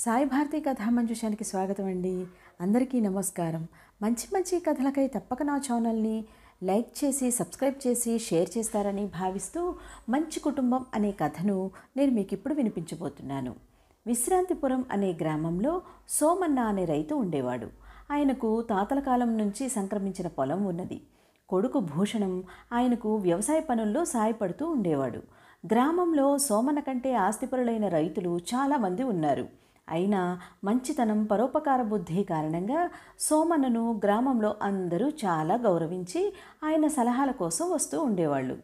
సాయి భారతి కథామంజుషానికి స్వాగతం అండి అందరికీ నమస్కారం మంచి మంచి కథలకై తప్పక నా ఛానల్ని లైక్ చేసి సబ్స్క్రైబ్ చేసి షేర్ చేస్తారని భావిస్తూ మంచి కుటుంబం అనే కథను నేను మీకు ఇప్పుడు వినిపించబోతున్నాను విశ్రాంతిపురం అనే గ్రామంలో సోమన్న అనే రైతు ఉండేవాడు ఆయనకు తాతల కాలం నుంచి సంక్రమించిన పొలం ఉన్నది కొడుకు భూషణం ఆయనకు వ్యవసాయ పనుల్లో సాయపడుతూ ఉండేవాడు గ్రామంలో సోమన్న కంటే ఆస్తిపరులైన రైతులు చాలామంది ఉన్నారు అయినా మంచితనం పరోపకార బుద్ధి కారణంగా సోమన్నను గ్రామంలో అందరూ చాలా గౌరవించి ఆయన సలహాల కోసం వస్తూ ఉండేవాళ్ళు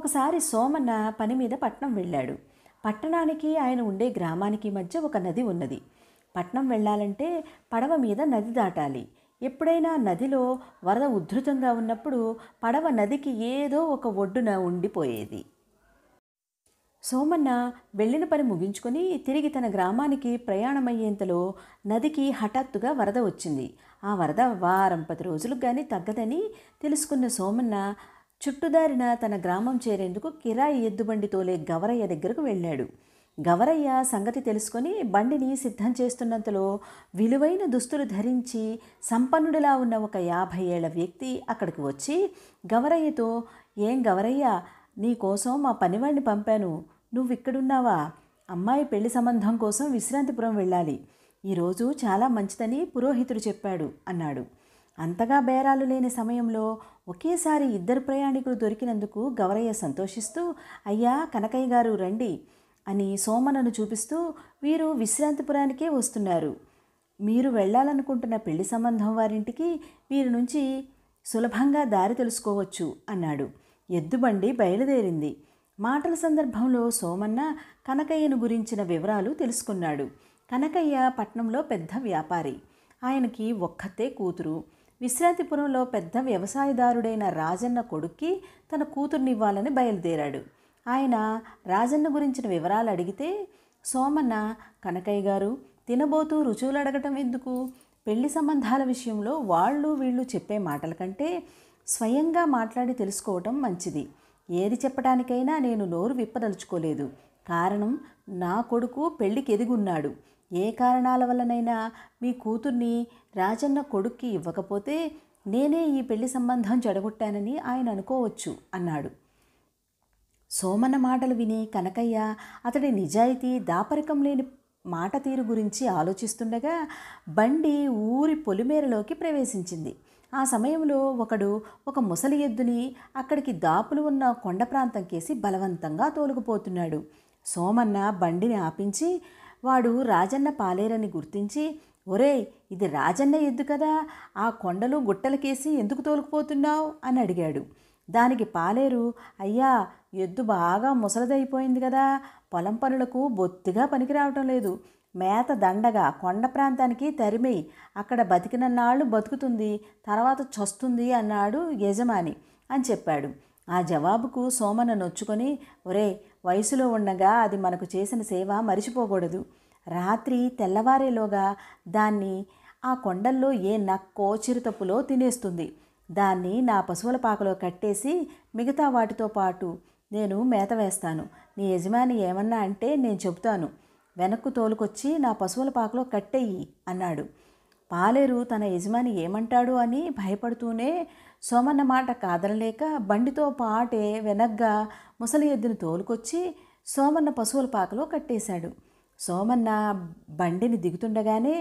ఒకసారి సోమన్న పని మీద పట్నం వెళ్ళాడు పట్టణానికి ఆయన ఉండే గ్రామానికి మధ్య ఒక నది ఉన్నది పట్నం వెళ్ళాలంటే పడవ మీద నది దాటాలి ఎప్పుడైనా నదిలో వరద ఉధృతంగా ఉన్నప్పుడు పడవ నదికి ఏదో ఒక ఒడ్డున ఉండిపోయేది సోమన్న వెళ్ళిన పని ముగించుకొని తిరిగి తన గ్రామానికి ప్రయాణమయ్యేంతలో నదికి హఠాత్తుగా వరద వచ్చింది ఆ వరద వారం పది రోజులకు కానీ తగ్గదని తెలుసుకున్న సోమన్న చుట్టుదారిన తన గ్రామం చేరేందుకు కిరాయి ఎద్దుబండి తోలే గవరయ్య దగ్గరకు వెళ్ళాడు గవరయ్య సంగతి తెలుసుకొని బండిని సిద్ధం చేస్తున్నంతలో విలువైన దుస్తులు ధరించి సంపన్నుడిలా ఉన్న ఒక యాభై ఏళ్ల వ్యక్తి అక్కడికి వచ్చి గవరయ్యతో ఏం గవరయ్య నీకోసం మా పనివాడిని పంపాను నువ్వు ఇక్కడున్నావా అమ్మాయి పెళ్లి సంబంధం కోసం విశ్రాంతిపురం వెళ్ళాలి ఈరోజు చాలా మంచిదని పురోహితుడు చెప్పాడు అన్నాడు అంతగా బేరాలు లేని సమయంలో ఒకేసారి ఇద్దరు ప్రయాణికులు దొరికినందుకు గవరయ్య సంతోషిస్తూ అయ్యా కనకయ్య గారు రండి అని సోమనను చూపిస్తూ వీరు విశ్రాంతిపురానికే వస్తున్నారు మీరు వెళ్ళాలనుకుంటున్న పెళ్లి సంబంధం వారింటికి వీరి నుంచి సులభంగా దారి తెలుసుకోవచ్చు అన్నాడు ఎద్దుబండి బయలుదేరింది మాటల సందర్భంలో సోమన్న కనకయ్యను గురించిన వివరాలు తెలుసుకున్నాడు కనకయ్య పట్నంలో పెద్ద వ్యాపారి ఆయనకి ఒక్కతే కూతురు విశ్రాంతిపురంలో పెద్ద వ్యవసాయదారుడైన రాజన్న కొడుక్కి తన కూతుర్నివ్వాలని బయలుదేరాడు ఆయన రాజన్న గురించిన వివరాలు అడిగితే సోమన్న కనకయ్య గారు తినబోతూ రుచువులు అడగటం ఎందుకు పెళ్లి సంబంధాల విషయంలో వాళ్ళు వీళ్ళు చెప్పే మాటల కంటే స్వయంగా మాట్లాడి తెలుసుకోవటం మంచిది ఏది చెప్పడానికైనా నేను నోరు విప్పదలుచుకోలేదు కారణం నా కొడుకు పెళ్లికి ఎదిగున్నాడు ఏ కారణాల వల్లనైనా మీ కూతుర్ని రాజన్న కొడుక్కి ఇవ్వకపోతే నేనే ఈ పెళ్లి సంబంధం చెడగొట్టానని ఆయన అనుకోవచ్చు అన్నాడు సోమన్న మాటలు విని కనకయ్య అతడి నిజాయితీ దాపరికం లేని మాట తీరు గురించి ఆలోచిస్తుండగా బండి ఊరి పొలిమేరలోకి ప్రవేశించింది ఆ సమయంలో ఒకడు ఒక ముసలి ఎద్దుని అక్కడికి దాపులు ఉన్న కొండ ప్రాంతం కేసి బలవంతంగా తోలుకుపోతున్నాడు సోమన్న బండిని ఆపించి వాడు రాజన్న పాలేరని గుర్తించి ఒరే ఇది రాజన్న ఎద్దు కదా ఆ కొండలు గుట్టలకేసి ఎందుకు తోలుకుపోతున్నావు అని అడిగాడు దానికి పాలేరు అయ్యా ఎద్దు బాగా ముసలదైపోయింది కదా పొలం పనులకు బొత్తిగా పనికి రావటం లేదు మేత దండగా కొండ ప్రాంతానికి తరిమే అక్కడ బతికిన నాళ్ళు బతుకుతుంది తర్వాత చస్తుంది అన్నాడు యజమాని అని చెప్పాడు ఆ జవాబుకు సోమన నొచ్చుకొని ఒరే వయసులో ఉండగా అది మనకు చేసిన సేవ మరిచిపోకూడదు రాత్రి తెల్లవారేలోగా దాన్ని ఆ కొండల్లో ఏ నక్కో చిరుతప్పులో తినేస్తుంది దాన్ని నా పశువుల పాకలో కట్టేసి మిగతా వాటితో పాటు నేను మేత వేస్తాను నీ యజమాని ఏమన్నా అంటే నేను చెబుతాను వెనక్కు తోలుకొచ్చి నా పశువుల పాకలో కట్టెయ్యి అన్నాడు పాలేరు తన యజమాని ఏమంటాడు అని భయపడుతూనే సోమన్న మాట కాదనలేక బండితో పాటే వెనగ్గా ముసలి ఎద్దును తోలుకొచ్చి సోమన్న పశువుల పాకలో కట్టేశాడు సోమన్న బండిని దిగుతుండగానే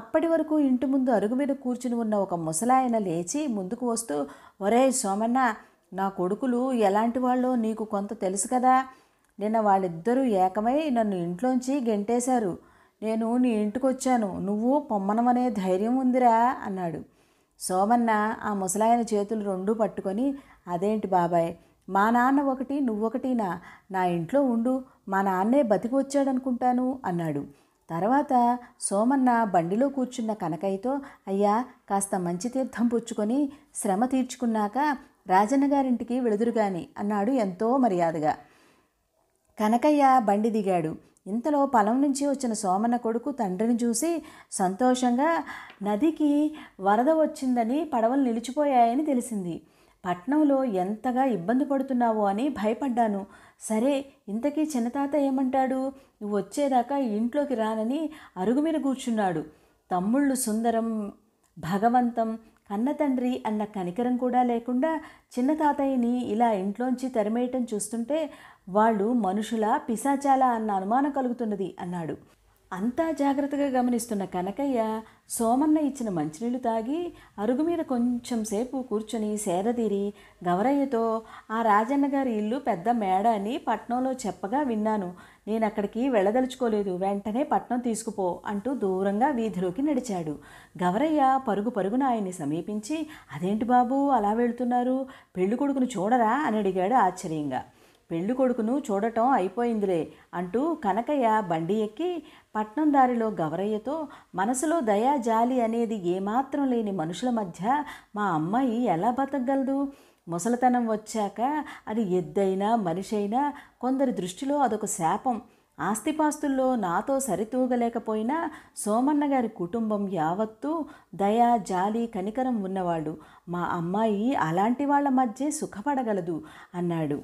అప్పటి వరకు ఇంటి ముందు అరుగు మీద కూర్చుని ఉన్న ఒక ముసలాయన లేచి ముందుకు వస్తూ ఒరే సోమన్న నా కొడుకులు ఎలాంటి వాళ్ళో నీకు కొంత తెలుసు కదా నిన్న వాళ్ళిద్దరూ ఏకమై నన్ను ఇంట్లోంచి గెంటేశారు నేను నీ ఇంటికి వచ్చాను నువ్వు పొమ్మనమనే ధైర్యం ఉందిరా అన్నాడు సోమన్న ఆ ముసలాయన చేతులు రెండూ పట్టుకొని అదేంటి బాబాయ్ మా నాన్న ఒకటి నువ్వొకటినా నా ఇంట్లో ఉండు మా నాన్నే బతికి వచ్చాడనుకుంటాను అన్నాడు తర్వాత సోమన్న బండిలో కూర్చున్న కనకయ్యతో అయ్యా కాస్త మంచి తీర్థం పుచ్చుకొని శ్రమ తీర్చుకున్నాక రాజన్న గారింటికి వెళుదురుగాని అన్నాడు ఎంతో మర్యాదగా కనకయ్య బండి దిగాడు ఇంతలో పొలం నుంచి వచ్చిన సోమన్న కొడుకు తండ్రిని చూసి సంతోషంగా నదికి వరద వచ్చిందని పడవలు నిలిచిపోయాయని తెలిసింది పట్నంలో ఎంతగా ఇబ్బంది పడుతున్నావో అని భయపడ్డాను సరే ఇంతకీ చిన్న తాత ఏమంటాడు నువ్వు వచ్చేదాకా ఇంట్లోకి రానని అరుగు మీద కూర్చున్నాడు తమ్ముళ్ళు సుందరం భగవంతం కన్న తండ్రి అన్న కనికరం కూడా లేకుండా చిన్న తాతయ్యని ఇలా ఇంట్లోంచి తరిమేయటం చూస్తుంటే వాళ్ళు మనుషుల పిశాచాల అన్న అనుమానం కలుగుతున్నది అన్నాడు అంతా జాగ్రత్తగా గమనిస్తున్న కనకయ్య సోమన్న ఇచ్చిన మంచినీళ్ళు తాగి అరుగు మీద కొంచెం సేపు కూర్చొని సేదతీరి గవరయ్యతో ఆ రాజన్న గారి ఇల్లు పెద్ద మేడ అని పట్నంలో చెప్పగా విన్నాను నేను అక్కడికి వెళ్ళదలుచుకోలేదు వెంటనే పట్నం తీసుకుపో అంటూ దూరంగా వీధిలోకి నడిచాడు గవరయ్య పరుగు పరుగున ఆయన్ని సమీపించి అదేంటి బాబు అలా వెళుతున్నారు పెళ్ళికొడుకును చూడరా అని అడిగాడు ఆశ్చర్యంగా పెళ్లి కొడుకును చూడటం అయిపోయిందిలే అంటూ కనకయ్య బండి ఎక్కి పట్నం దారిలో గవరయ్యతో మనసులో దయా జాలి అనేది ఏమాత్రం లేని మనుషుల మధ్య మా అమ్మాయి ఎలా బతకగలదు ముసలితనం వచ్చాక అది ఎద్దైనా మనిషి అయినా కొందరి దృష్టిలో అదొక శాపం ఆస్తిపాస్తుల్లో నాతో సరితూగలేకపోయినా సోమన్న గారి కుటుంబం యావత్తూ దయ జాలి కనికరం ఉన్నవాడు మా అమ్మాయి అలాంటి వాళ్ళ మధ్య సుఖపడగలదు అన్నాడు